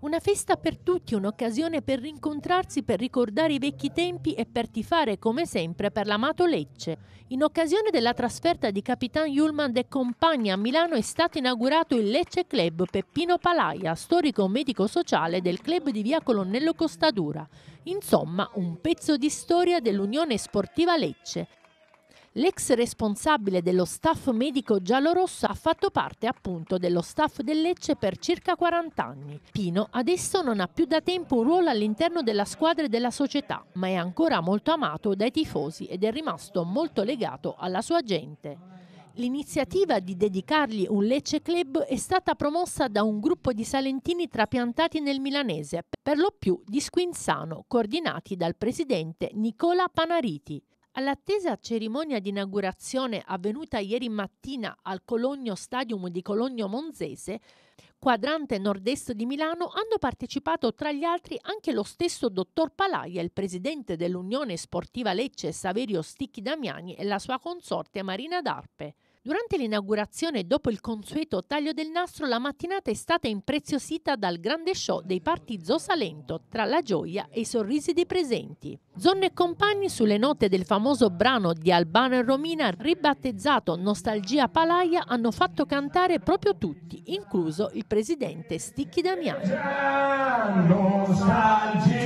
Una festa per tutti, un'occasione per rincontrarsi, per ricordare i vecchi tempi e per tifare, come sempre, per l'amato Lecce. In occasione della trasferta di Capitan Yulman e compagni a Milano è stato inaugurato il Lecce Club Peppino Palaia, storico medico sociale del club di via Colonnello Costadura. Insomma, un pezzo di storia dell'Unione Sportiva Lecce. L'ex responsabile dello staff medico giallorosso ha fatto parte appunto dello staff del Lecce per circa 40 anni. Pino adesso non ha più da tempo un ruolo all'interno della squadra e della società, ma è ancora molto amato dai tifosi ed è rimasto molto legato alla sua gente. L'iniziativa di dedicargli un Lecce Club è stata promossa da un gruppo di salentini trapiantati nel milanese, per lo più di Squinzano, coordinati dal presidente Nicola Panariti. All'attesa cerimonia di inaugurazione avvenuta ieri mattina al Cologno Stadium di Cologno Monzese, quadrante nord-est di Milano, hanno partecipato tra gli altri anche lo stesso dottor Palaia, il presidente dell'Unione Sportiva Lecce Saverio Sticchi Damiani e la sua consorte Marina D'Arpe. Durante l'inaugurazione, dopo il consueto taglio del nastro, la mattinata è stata impreziosita dal grande show dei parti Zoo Salento, tra la gioia e i sorrisi dei presenti. Zonno e compagni sulle note del famoso brano di Albano e Romina, ribattezzato Nostalgia Palaia, hanno fatto cantare proprio tutti, incluso il presidente Sticchi Damiani. Nostalgia.